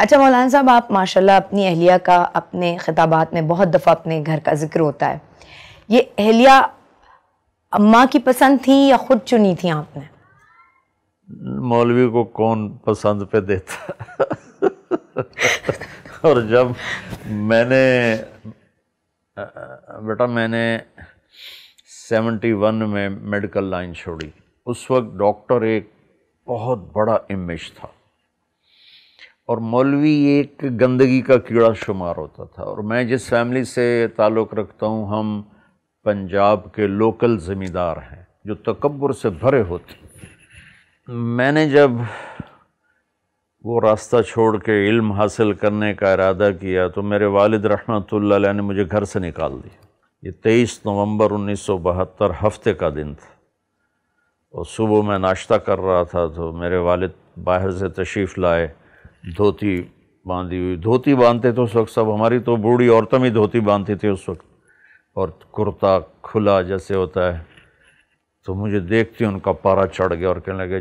अच्छा मौलाना साहब आप माशाल्लाह अपनी अहलिया का अपने खिताबात में बहुत दफ़ा अपने घर का जिक्र होता है ये अहलिया अम्मा की पसंद थी या ख़ुद चुनी थी आपने मौलवी को कौन पसंद पे देता और जब मैंने बेटा मैंने 71 में मेडिकल लाइन छोड़ी उस वक्त डॉक्टर एक बहुत बड़ा इमेज था और मौलवी एक गंदगी का कीड़ा शुमार होता था और मैं जिस फैमिली से ताल्लुक़ रखता हूँ हम पंजाब के लोकल ज़मींदार हैं जो तकबर से भरे होते मैंने जब वो रास्ता छोड़ के इल्म हासिल करने का इरादा किया तो मेरे वालिद रहमत ने मुझे घर से निकाल दिया ये तेईस नवंबर उन्नीस सौ बहत्तर हफ्ते का दिन था और सुबह मैं नाश्ता कर रहा था तो मेरे वालिद बाहर से तशरीफ़ लाए धोती बांधी हुई धोती बांधते थे तो उस वक्त सब हमारी तो बूढ़ी औरतों में धोती बांधती थी उस वक्त और कुर्ता खुला जैसे होता है तो मुझे देखती उनका पारा चढ़ गया और कहने लगे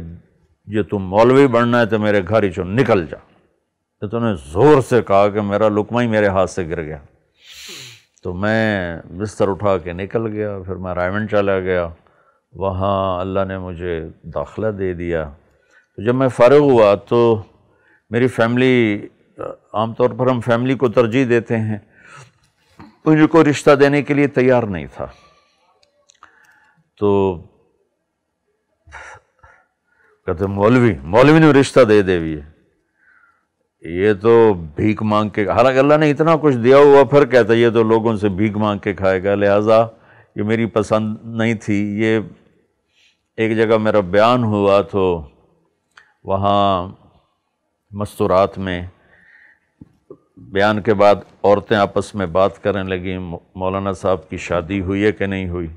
ये तुम मौलवी बनना है तो मेरे घर ही चो निकल जा तो तूने ज़ोर से कहा कि मेरा लुकमा ही मेरे हाथ से गिर गया तो मैं बिस्तर उठा के निकल गया फिर मैं रायमंड चला गया वहाँ अल्लाह ने मुझे दाखला दे दिया तो जब मैं फर्ग हुआ तो मेरी फैमिली आमतौर पर हम फैमिली को तरजीह देते हैं उनको रिश्ता देने के लिए तैयार नहीं था तो कहते मौलवी मौलवी ने रिश्ता दे दे भी ये तो भीख मांग के हालांकि अल्लाह ने इतना कुछ दिया हुआ फिर कहता ये तो लोगों से भीख मांग के खाएगा लिहाजा ये मेरी पसंद नहीं थी ये एक जगह मेरा बयान हुआ तो वहाँ मस्तूरात में बयान के बाद औरतें आपस में बात करने लगी मौलाना साहब की शादी हुई है कि नहीं हुई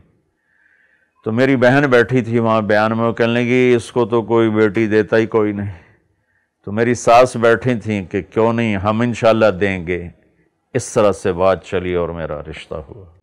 तो मेरी बहन बैठी थी वहाँ बयान में वो कहने लगी इसको तो कोई बेटी देता ही कोई नहीं तो मेरी सास बैठी थी कि क्यों नहीं हम इन देंगे इस तरह से बात चली और मेरा रिश्ता हुआ